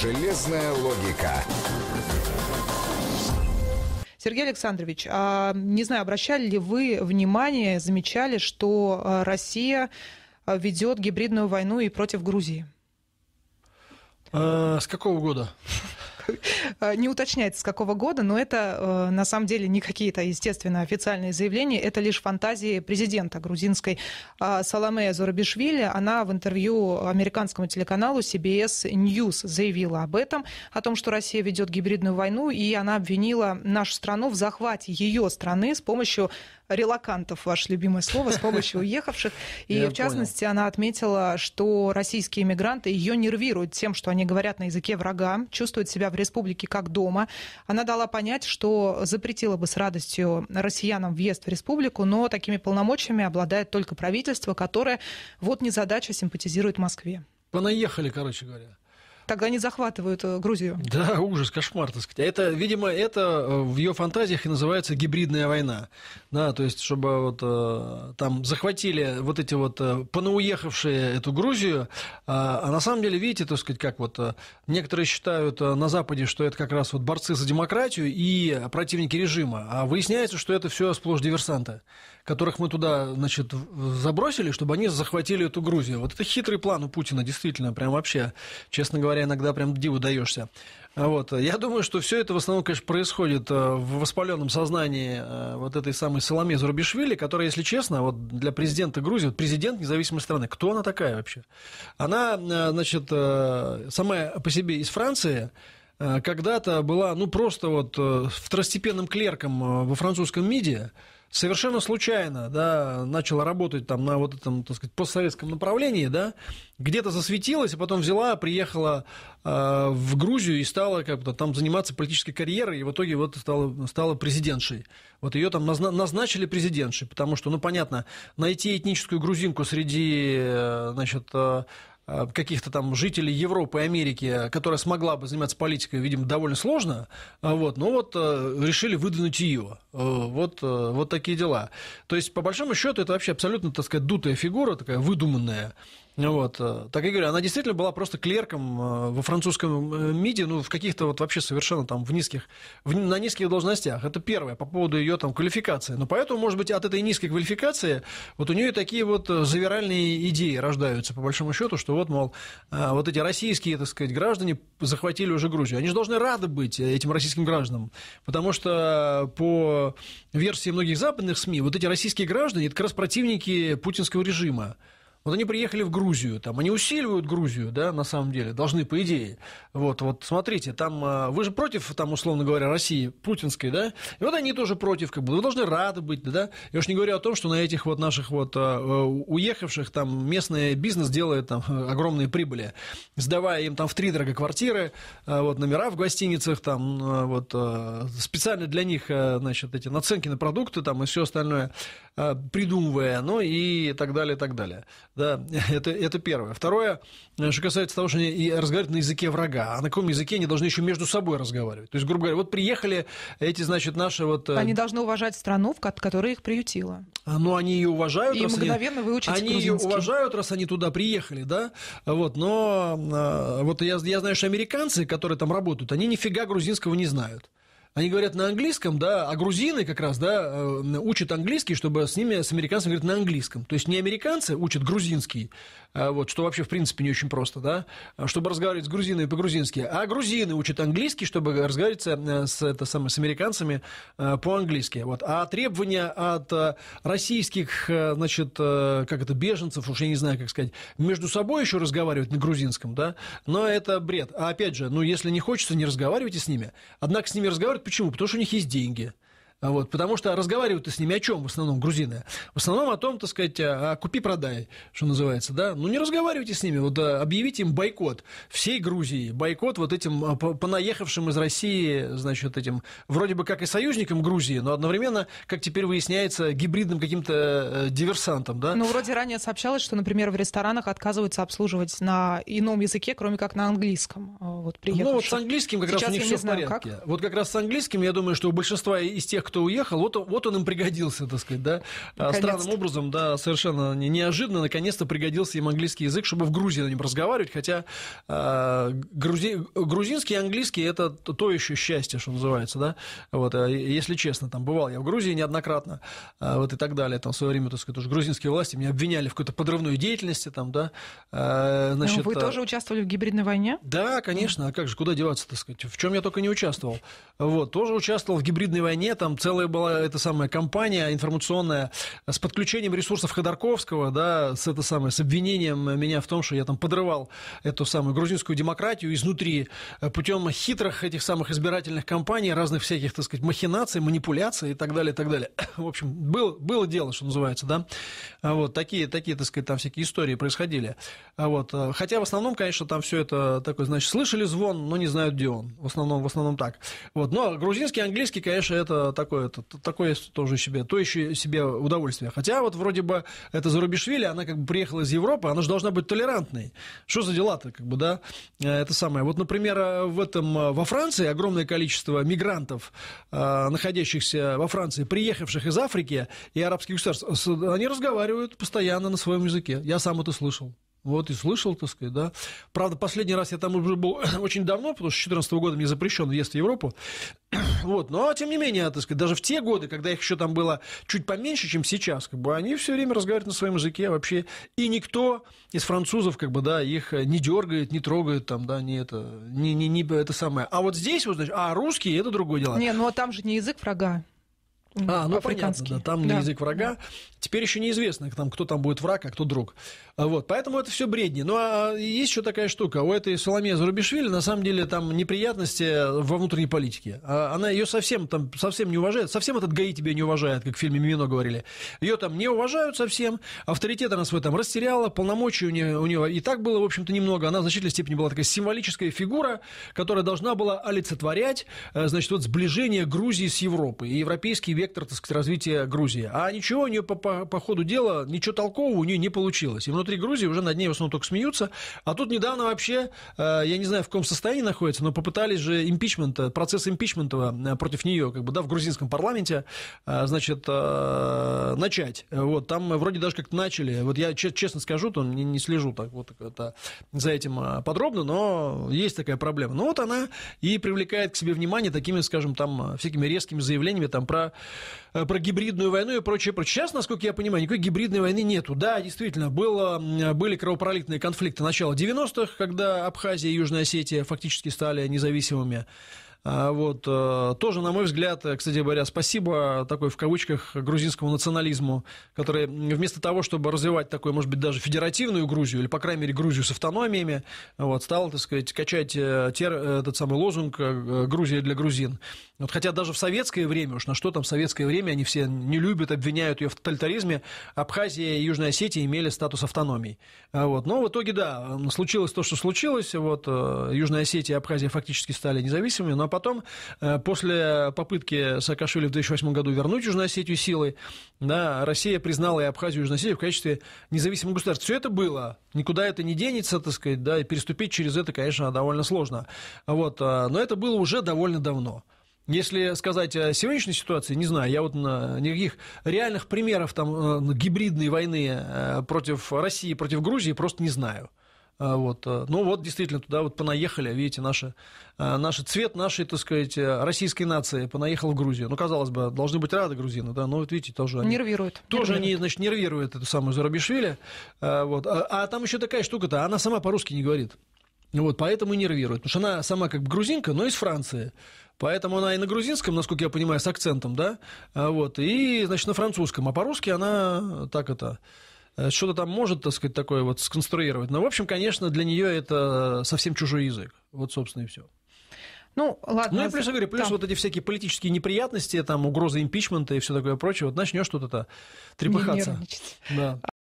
Железная логика. Сергей Александрович, а, не знаю, обращали ли вы внимание, замечали, что а, Россия а, ведет гибридную войну и против Грузии? С какого года? не уточняется, с какого года, но это э, на самом деле не какие-то, естественно, официальные заявления, это лишь фантазии президента грузинской а, Саламея Зурабишвили. Она в интервью американскому телеканалу CBS News заявила об этом, о том, что Россия ведет гибридную войну, и она обвинила нашу страну в захвате ее страны с помощью релакантов, ваше любимое слово, с помощью уехавших. И Я в частности понял. она отметила, что российские иммигранты ее нервируют тем, что они говорят на языке врага, чувствуют себя в республике как дома. Она дала понять, что запретила бы с радостью россиянам въезд в республику, но такими полномочиями обладает только правительство, которое вот незадача симпатизирует Москве. Понаехали, короче говоря. Тогда они захватывают э, Грузию. Да, ужас, кошмар, так сказать. А это, видимо, это э, в ее фантазиях и называется гибридная война. Да, то есть, чтобы вот э, там захватили вот эти вот понауехавшие эту Грузию, а, а на самом деле, видите, так сказать, как вот некоторые считают на Западе, что это как раз вот борцы за демократию и противники режима, а выясняется, что это все сплошь диверсанты, которых мы туда, значит, забросили, чтобы они захватили эту Грузию. Вот это хитрый план у Путина, действительно, прям вообще, честно говоря, говоря, иногда прям диву даешься. А вот. Я думаю, что все это в основном, конечно, происходит э, в воспаленном сознании э, вот этой самой Соломе Зурбишвили, которая, если честно, вот для президента Грузии, вот президент независимой страны, кто она такая вообще? Она, э, значит, сама по себе из Франции, когда-то была, ну, просто вот второстепенным клерком во французском МИДе, совершенно случайно, да, начала работать там на вот этом, так сказать, постсоветском направлении, да, где-то засветилась, а потом взяла, приехала э, в Грузию и стала как-то там заниматься политической карьерой, и в итоге вот стала, стала президентшей. Вот ее там назначили президентшей, потому что, ну, понятно, найти этническую грузинку среди, э, значит, э, э, каких-то там жителей Европы и Америки, которая смогла бы заниматься политикой, видимо, довольно сложно, а вот, но ну, вот решили выдвинуть ее. Э, вот, э, вот такие дела. То есть, по большому счету, это вообще абсолютно, так сказать, дутая фигура, такая выдуманная. Вот. Э, так я говорю, она действительно была просто клерком во французском МИДе, ну, в каких-то вот вообще совершенно там в низких, в, на низких должностях. Это первое, по поводу ее там квалификации. Но поэтому, может быть, от этой низкой квалификации вот у нее такие вот завиральные идеи рождаются, по большому счету, что вот, мол, вот эти российские, так сказать, граждане захватили уже Грузию. Они же должны рады быть этим российским гражданам, потому что по версии многих западных СМИ, вот эти российские граждане, это как раз противники путинского режима. Вот они приехали в Грузию, там, они усиливают Грузию, да, на самом деле, должны, по идее. Вот, вот, смотрите, там, а, вы же против, там, условно говоря, России путинской, да, и вот они тоже против, как бы, вы должны рады быть, да, я уж не говорю о том, что на этих вот наших вот а, а, уехавших, там, местный бизнес делает, там, огромные прибыли, сдавая им, там, в три дорого квартиры, вот, номера в гостиницах, там, вот, специально для них, значит, эти наценки на продукты, там, и все остальное придумывая, ну, и так далее, так далее. Да, это, это первое. Второе, э, что касается того, что они и разговаривают на языке врага. А на каком языке они должны еще между собой разговаривать? То есть, грубо говоря, вот приехали эти, значит, наши вот... Э, они должны уважать страну, в которой их приютила. А, ну, они ее уважают. И мгновенно они... выучить Они грузинский. ее уважают, раз они туда приехали, да? Вот, но э, вот я, я знаю, что американцы, которые там работают, они нифига грузинского не знают они говорят на английском, да, а грузины как раз, да, э, учат английский, чтобы с ними, с американцами говорить на английском. То есть не американцы учат грузинский, а вот, что вообще в принципе не очень просто, да, а чтобы разговаривать с грузинами по-грузински, а грузины учат английский, чтобы разговаривать с, э, это самое, с американцами э, по-английски. Вот. А требования от российских, значит, как это, беженцев, уж я не знаю, как сказать, между собой еще разговаривать на грузинском, да, но это бред. А опять же, ну, если не хочется, не разговаривайте с ними. Однако с ними разговаривать Почему? Потому что у них есть деньги. А вот, потому что разговаривают с ними о чем в основном грузины? В основном о том, так сказать, о купи-продай, что называется, да? Ну, не разговаривайте с ними, вот э, объявите им бойкот всей Грузии, бойкот вот этим а, понаехавшим из России, значит, этим вроде бы как и союзникам Грузии, но одновременно, как теперь выясняется, гибридным каким-то э, диверсантом, да? Ну, вроде ранее сообщалось, что, например, в ресторанах отказываются обслуживать на ином языке, кроме как на английском, а, вот ну, приехавших. Ну, вот с английским как Сейчас раз у них все в порядке. Как. Вот как раз с английским, я думаю, что у большинства из тех, тех, кто уехал, вот, вот он им пригодился, так сказать, да. А, странным образом, да, совершенно неожиданно, наконец-то пригодился им английский язык, чтобы в Грузии на нем разговаривать, хотя э, грузи, грузинский и английский – это то еще счастье, что называется, да. Вот, а, если честно, там бывал я в Грузии неоднократно, вот и так далее, там в свое время, так сказать, тоже грузинские власти меня обвиняли в какой-то подрывной деятельности, там, да. Ну, значит, вы тоже участвовали в гибридной войне? Да, конечно, а как же, куда деваться, так сказать, в чем я только не участвовал. Вот, тоже участвовал в гибридной войне, там целая была эта самая компания информационная с подключением ресурсов Ходорковского, да, с это самое, с обвинением меня в том, что я там подрывал эту самую грузинскую демократию изнутри э, путем хитрых этих самых избирательных кампаний, разных всяких, так сказать, махинаций, манипуляций и так далее, и так далее. В общем, было, было дело, что называется, да. А вот такие, такие, так сказать, там всякие истории происходили. А вот. Э, хотя в основном, конечно, там все это такое, значит, слышали звон, но не знают, где он. В основном, в основном так. Вот. Но грузинский, английский, конечно, это такой такое, это, такое есть тоже себе, то еще себе удовольствие. Хотя вот вроде бы это Зарубишвили, она как бы приехала из Европы, она же должна быть толерантной. Что за дела-то, как бы, да? Э, это самое. Вот, например, э, в этом, э, во Франции огромное количество мигрантов, находящихся во Франции, приехавших из Африки и арабских государств, они разговаривают постоянно на своем языке. Я сам это слышал. Вот и слышал, так сказать, да. Правда, последний раз я там уже был очень давно, потому что с 2014 года мне запрещен въезд в Европу. Вот, но тем не менее, так сказать, даже в те годы, когда их еще там было чуть поменьше, чем сейчас, как бы они все время разговаривают на своем языке а вообще, и никто из французов, как бы, да, их не дергает, не трогает, там, да, не это, не, не, не это самое. А вот здесь вот, значит, а русские это другое дело. Не, ну а там же не язык врага. А, ну понятно, да, там да. язык врага. Да. Теперь еще неизвестно, там, кто там будет враг, а кто друг. А вот, поэтому это все бредни. Ну, а есть еще такая штука. У этой Соломея Зарубишвили, на самом деле, там неприятности э, во внутренней политике. А она ее совсем там, совсем не уважает. Совсем этот ГАИ тебя не уважает, как в фильме «Мимино» говорили. Ее там не уважают совсем. Авторитет она свой там растеряла. Полномочий у нее, у нее и так было, в общем-то, немного. Она в значительной степени была такая символическая фигура, которая должна была олицетворять, э, значит, вот сближение Грузии с Европой. И европейский вектор, так сказать, развития Грузии. А ничего у нее по, по, по ходу дела, ничего толкового у нее не получилось. И внутри Грузии, уже над ней в основном только смеются. А тут недавно вообще, э, я не знаю, в каком состоянии находится, но попытались же импичмента, процесс импичмента э, против нее, как бы, да, в грузинском парламенте, э, значит, начать. Вот, там вроде даже как-то начали. Вот я честно скажу, то не, не слежу так вот это, за этим подробно, но есть такая проблема. Но ну вот она и привлекает к себе внимание такими, скажем, там, всякими резкими заявлениями там про Э, про гибридную войну и прочее, прочее. Сейчас, насколько я понимаю, никакой гибридной войны нету. Да, действительно, было, были кровопролитные конфликты начала 90-х, когда Абхазия и Южная Осетия фактически стали независимыми. А, вот. Э, тоже, на мой взгляд, э, кстати говоря, спасибо такой в кавычках грузинскому национализму, который вместо того, чтобы развивать такую, может быть, даже федеративную Грузию, или, по крайней мере, Грузию с автономиями, вот, стал, так сказать, качать тер, этот самый лозунг «Грузия для грузин». Вот хотя даже в советское время, уж на что там советское время, они все не любят, обвиняют ее в тоталитаризме, Абхазия и Южная Осетия имели статус автономии. А вот. Но в итоге, да, случилось то, что случилось. Вот, э, Южная Осетия и Абхазия фактически стали независимыми, но потом, э, после попытки Саакашвили в 2008 году вернуть Южную Осетию силой, да, Россия признала и Абхазию, и Южную Осетию в качестве независимого государства. Все это было, никуда это не денется, так сказать, да, и переступить через это, конечно, довольно сложно. Вот, э, но это было уже довольно давно. Если сказать о сегодняшней ситуации, не знаю, я вот на никаких реальных примеров там э, гибридной войны э, против России, против Грузии просто не знаю. Э, вот. Ну вот, действительно, туда вот понаехали, видите, наши, наш цвет нашей, так сказать, российской нации понаехал в Грузию. Ну, казалось бы, должны быть рады грузины, да, но вот видите, тоже они... Нервируют. Тоже нервируют. они, значит, нервируют эту самую Зарабишвили. Вот. А, а там еще такая штука-то, она сама по-русски не говорит. Вот, поэтому и нервирует. Потому что она сама как бы грузинка, но из Франции. Поэтому она и на грузинском, насколько я понимаю, с акцентом, да, а вот, и, значит, на французском. А по-русски она так это э, что-то там может, так сказать, такое вот сконструировать. Но, в общем, конечно, для нее это совсем чужой язык. Вот, собственно, и все. Ну, ладно. Ну и плюс, я а говорю, плюс там. вот эти всякие политические неприятности, там угрозы импичмента и все такое прочее. Вот начнешь что то трепыхаться. Да.